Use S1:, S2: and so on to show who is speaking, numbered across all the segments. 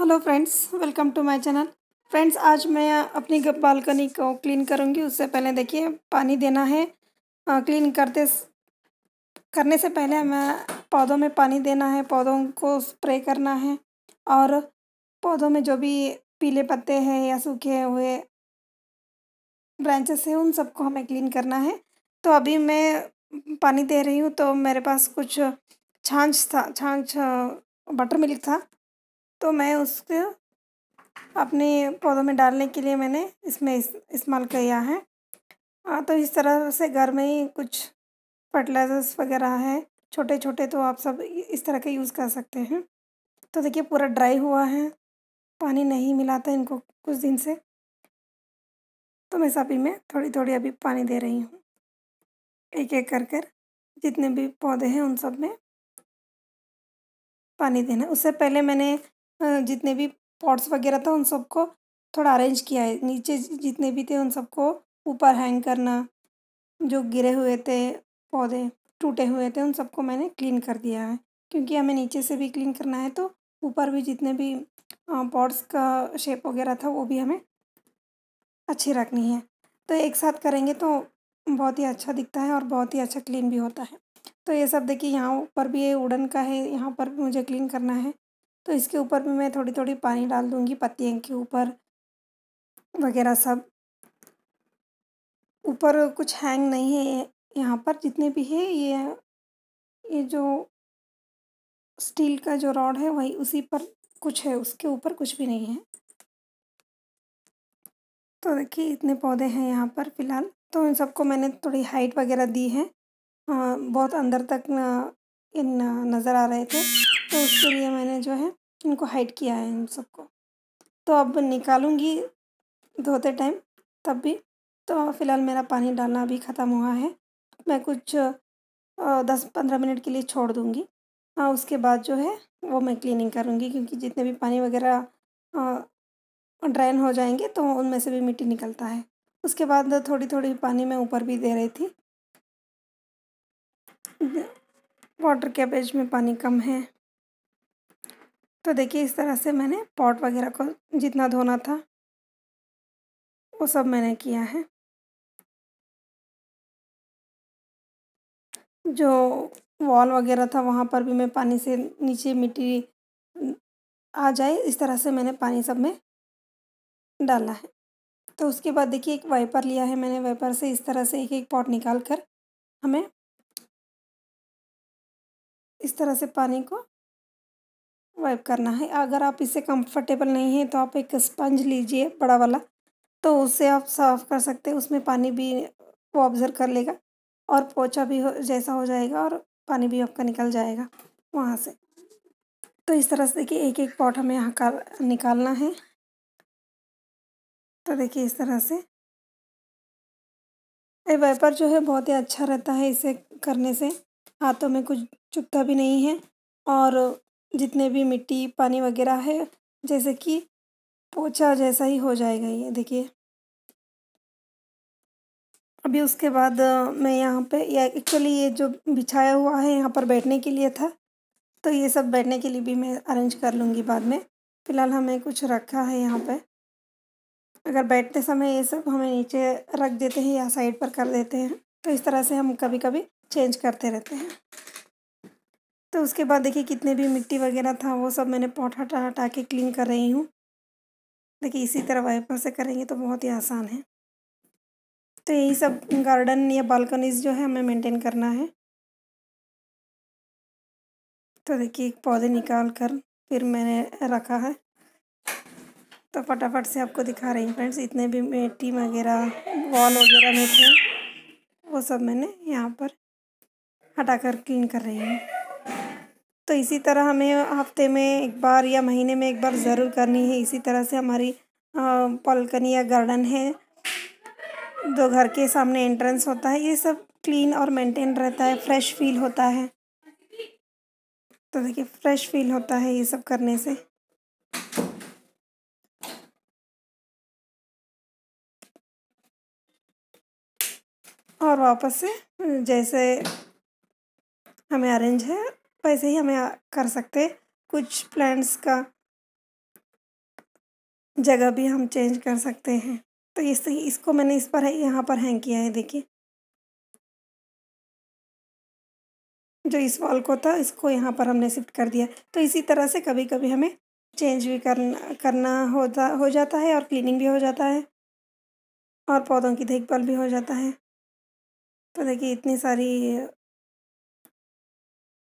S1: hello friends welcome to my channel friends आज मैं अपनी बालकनी को क्लीन करूँगी उससे पहले देखिए पानी देना है आ, क्लीन करते करने से पहले मैं पौधों में पानी देना है पौधों को स्प्रे करना है और पौधों में जो भी पीले पत्ते हैं या सूखे हुए ब्रांचेस हैं उन सबको हमें क्लीन करना है तो अभी मैं पानी दे रही हूँ तो मेरे पास कुछ छाछ था छाछ बटर मिल्क था तो मैं उसको अपने पौधों में डालने के लिए मैंने इसमें इस्तेमाल किया है हाँ तो इस तरह से घर में ही कुछ फर्टिलाइजर्स वगैरह है छोटे छोटे तो आप सब इस तरह के यूज़ कर सकते हैं तो देखिए पूरा ड्राई
S2: हुआ है पानी नहीं मिला था इनको कुछ दिन से तो मैं सभी में थोड़ी थोड़ी अभी पानी दे रही हूँ एक एक कर कर जितने
S1: भी पौधे हैं उन सब में पानी देना उससे पहले मैंने जितने भी पॉट्स वगैरह था उन सबको थोड़ा अरेंज किया है नीचे जितने भी थे उन सबको ऊपर हैंग करना जो गिरे हुए थे पौधे टूटे हुए थे उन सबको मैंने क्लीन कर दिया है क्योंकि हमें नीचे से भी क्लीन करना है तो ऊपर भी जितने भी पॉट्स का शेप वगैरह था वो भी हमें अच्छी रखनी है तो एक साथ करेंगे तो बहुत ही अच्छा दिखता है और बहुत ही अच्छा क्लीन भी होता है तो ये सब देखिए यहाँ ऊपर भी ये उड़न का है यहाँ पर भी मुझे क्लीन करना है तो इसके ऊपर भी मैं थोड़ी थोड़ी पानी डाल दूँगी पत्तियों के ऊपर वगैरह सब ऊपर कुछ हैंग नहीं है यहाँ पर जितने भी है ये
S2: ये जो स्टील का जो रॉड है वही उसी पर कुछ है उसके ऊपर कुछ भी नहीं है तो देखिए इतने पौधे
S1: हैं यहाँ पर फ़िलहाल तो इन सबको मैंने थोड़ी हाइट वगैरह दी है आ, बहुत अंदर तक न, इन नज़र आ रहे थे तो उसके लिए मैंने जो है इनको हाइड किया है इन सबको तो अब निकालूँगी धोते टाइम तब भी तो फ़िलहाल मेरा पानी डालना अभी ख़त्म हुआ है मैं कुछ दस पंद्रह मिनट के लिए छोड़ दूँगी हाँ उसके बाद जो है वो मैं क्लीनिंग करूँगी क्योंकि जितने भी पानी वगैरह ड्रेन हो जाएंगे तो उनमें से भी मिट्टी निकलता है उसके बाद थोड़ी थोड़ी पानी मैं ऊपर भी दे रही थी वाटर कैपेज में पानी कम है तो देखिए इस तरह
S2: से मैंने पॉट वगैरह को जितना धोना था वो सब मैंने किया है जो वॉल वगैरह था वहाँ पर भी मैं पानी से नीचे मिट्टी आ
S1: जाए इस तरह से मैंने पानी सब में डाला है तो उसके बाद देखिए एक
S2: वाइपर लिया है मैंने वाइपर से इस तरह से एक एक पॉट निकाल कर हमें इस तरह से पानी को वाइप करना है अगर आप
S1: इसे कंफर्टेबल नहीं हैं तो आप एक स्पंज लीजिए बड़ा वाला तो उससे आप साफ कर सकते हैं उसमें पानी भी वो ऑब्ज़र्व कर लेगा और पोछा भी हो जैसा हो जाएगा और पानी भी आपका निकल जाएगा वहाँ से तो इस तरह से देखिए एक एक पॉट हमें
S2: यहाँ का निकालना है तो देखिए इस तरह से ये वेपर जो है बहुत ही अच्छा रहता है इसे करने से
S1: हाथों में कुछ चुपता भी नहीं है और जितने भी मिट्टी पानी वगैरह है जैसे कि पोछा जैसा ही हो जाएगा ये देखिए अभी उसके बाद मैं यहाँ पे या एक्चुअली ये जो बिछाया हुआ है यहाँ पर बैठने के लिए था तो ये सब बैठने के लिए भी मैं अरेंज कर लूँगी बाद में फ़िलहाल हमें कुछ रखा है यहाँ पे अगर बैठते समय ये सब हमें नीचे रख देते हैं या साइड पर कर देते हैं तो इस तरह से हम कभी कभी चेंज करते रहते हैं तो उसके बाद देखिए कितने भी मिट्टी वगैरह था वो सब मैंने पॉट हटा हटा के क्लीन कर रही हूँ देखिए इसी तरह वाइपर से करेंगे तो बहुत ही आसान है तो यही सब गार्डन या बालकनीज जो है हमें मेंटेन करना है तो देखिए एक पौधे निकाल कर फिर मैंने रखा है तो फटाफट से आपको दिखा रही हूँ फ्रेंड्स इतने भी मिट्टी वगैरह वॉल वगैरह मिट्टी वो सब मैंने यहाँ पर हटा कर क्लीन कर रही हूँ तो इसी तरह हमें हफ्ते में एक बार या महीने में एक बार ज़रूर करनी है इसी तरह से हमारी या गार्डन है दो घर के सामने एंट्रेंस होता है ये सब क्लीन और मेंटेन रहता है फ्रेश फील होता
S2: है तो देखिए फ्रेश फील होता है ये सब करने से और वापस से जैसे
S1: हमें अरेंज है वैसे तो ही हमें कर सकते कुछ प्लांट्स का
S2: जगह भी हम चेंज कर सकते हैं तो इस इसको मैंने इस पर यहाँ पर हैंग किया है देखिए
S1: जो इस वॉल को था इसको यहाँ पर हमने शिफ्ट कर दिया तो इसी तरह से कभी कभी हमें चेंज भी करना करना होता हो जाता है और क्लीनिंग भी हो जाता है और पौधों
S2: की देखभाल भी हो जाता है तो देखिए इतनी सारी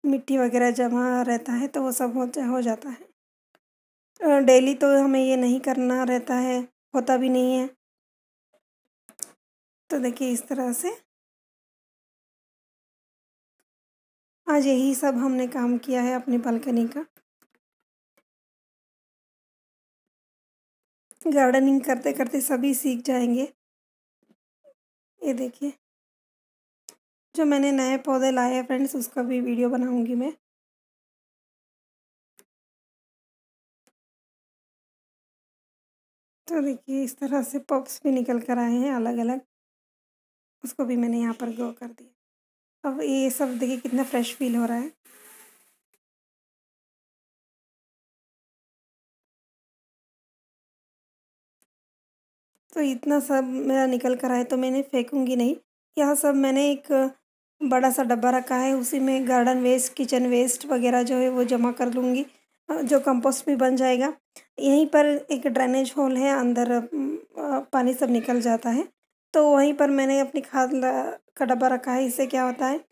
S2: मिट्टी वगैरह जमा रहता है तो वो सब हो जा हो जाता है डेली तो हमें ये नहीं करना रहता है होता भी नहीं है तो देखिए इस तरह से आज यही सब हमने काम किया है अपनी बालकनी का गार्डनिंग करते करते सभी सीख जाएंगे ये देखिए जो मैंने नए पौधे लाए हैं फ्रेंड्स उसका भी वीडियो बनाऊंगी मैं तो देखिए इस तरह से पॉप्स भी निकल कर आए हैं अलग अलग उसको भी मैंने यहाँ पर ग्रो कर दिया अब ये सब देखिए कितना फ्रेश फील हो रहा है तो इतना सब मेरा निकल कर आए तो मैंने फेंकूंगी नहीं यह सब मैंने एक बड़ा सा डब्बा रखा है उसी
S1: में गार्डन वेस्ट किचन वेस्ट वगैरह जो है वो जमा कर लूँगी जो कंपोस्ट भी बन जाएगा यहीं पर एक ड्रेनेज होल है अंदर पानी सब निकल जाता है तो वहीं पर मैंने अपनी खाद का डब्बा रखा है इससे क्या होता है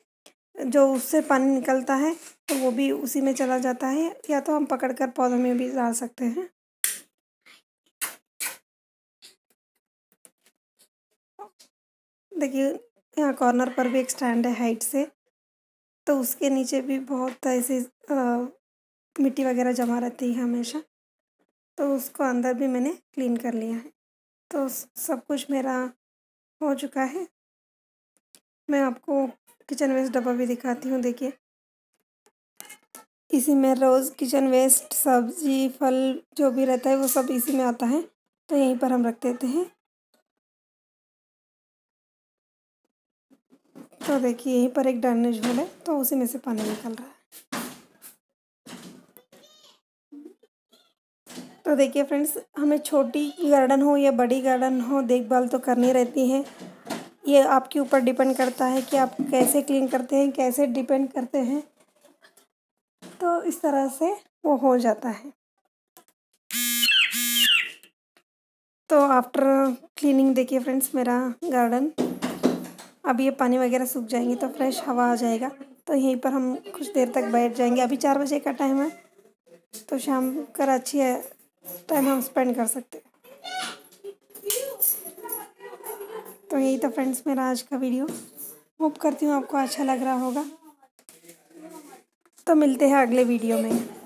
S1: जो उससे पानी निकलता है तो वो भी उसी में चला जाता है या तो हम पकड़ कर पौधों में भी डाल सकते
S2: हैं देखिए यहाँ कॉर्नर पर भी एक स्टैंड है हाइट से तो
S1: उसके नीचे भी बहुत ऐसे मिट्टी वगैरह जमा रहती है हमेशा तो उसको अंदर भी मैंने क्लीन कर लिया है तो सब कुछ मेरा हो चुका है मैं आपको किचन वेस्ट डब्बा भी दिखाती हूँ देखिए इसी में रोज़ किचन वेस्ट सब्जी फल जो भी रहता है वो सब इसी में आता है तो यहीं पर हम रख देते हैं तो देखिए यहीं पर एक ड्रेनेज होल है तो उसी में से पानी निकल रहा है तो देखिए फ्रेंड्स हमें छोटी गार्डन हो या बड़ी गार्डन हो देखभाल तो करनी रहती है ये आपके ऊपर डिपेंड करता है कि आप कैसे क्लीन करते हैं कैसे डिपेंड करते हैं तो इस तरह से वो हो जाता है तो आफ्टर क्लीनिंग देखिए फ्रेंड्स मेरा गार्डन अब ये पानी वगैरह सूख जाएंगे तो फ्रेश हवा आ जाएगा तो यहीं पर हम कुछ देर तक बैठ जाएंगे अभी चार बजे का टाइम है तो शाम अच्छी है टाइम हम स्पेंड कर सकते तो यही था तो फ्रेंड्स मेरा आज का वीडियो होप करती हूँ आपको अच्छा लग रहा होगा
S2: तो मिलते हैं अगले वीडियो में